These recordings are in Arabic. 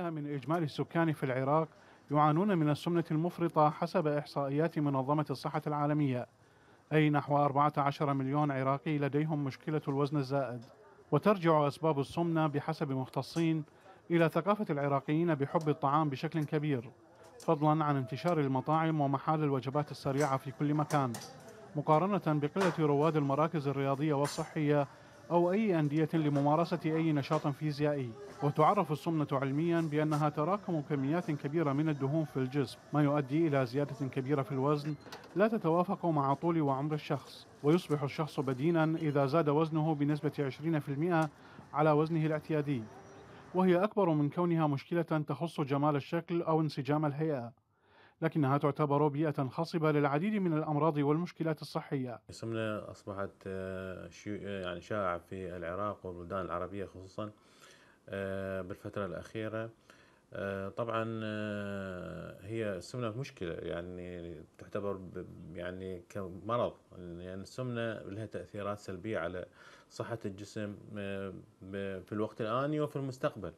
من إجمالي السكان في العراق يعانون من السمنة المفرطة حسب إحصائيات منظمة الصحة العالمية أي نحو 14 مليون عراقي لديهم مشكلة الوزن الزائد وترجع أسباب السمنة بحسب مختصين إلى ثقافة العراقيين بحب الطعام بشكل كبير فضلا عن انتشار المطاعم ومحال الوجبات السريعة في كل مكان مقارنة بقلة رواد المراكز الرياضية والصحية أو أي أندية لممارسة أي نشاط فيزيائي وتعرف السمنة علميا بأنها تراكم كميات كبيرة من الدهون في الجسم ما يؤدي إلى زيادة كبيرة في الوزن لا تتوافق مع طول وعمر الشخص ويصبح الشخص بدينا إذا زاد وزنه بنسبة 20% على وزنه الاعتيادي وهي أكبر من كونها مشكلة تخص جمال الشكل أو انسجام الهيئة لكنها تعتبر بيئة خصبة للعديد من الأمراض والمشكلات الصحية السمنة أصبحت آه، آه، يعني شائعة في العراق والبلدان العربية خصوصا آه، بالفترة الأخيرة طبعا هي السمنة مشكلة يعني تعتبر يعني كمرض يعني السمنة لها تأثيرات سلبية على صحة الجسم في الوقت الآني وفي المستقبل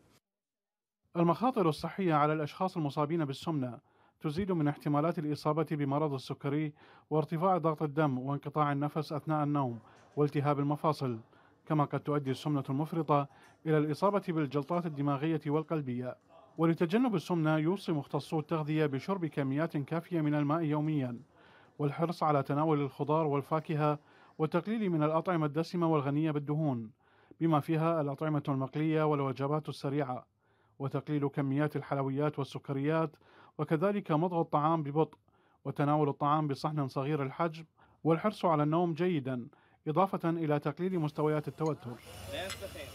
المخاطر الصحية على الأشخاص المصابين بالسمنة تزيد من احتمالات الإصابة بمرض السكري وارتفاع ضغط الدم وانقطاع النفس أثناء النوم والتهاب المفاصل كما قد تؤدي السمنة المفرطة إلى الإصابة بالجلطات الدماغية والقلبية ولتجنب السمنة يوصي مختصو التغذية بشرب كميات كافية من الماء يوميا والحرص على تناول الخضار والفاكهة والتقليل من الأطعمة الدسمة والغنية بالدهون بما فيها الأطعمة المقلية والوجبات السريعة وتقليل كميات الحلويات والسكريات وكذلك مضغ الطعام ببطء وتناول الطعام بصحن صغير الحجم والحرص على النوم جيدا إضافة إلى تقليل مستويات التوتر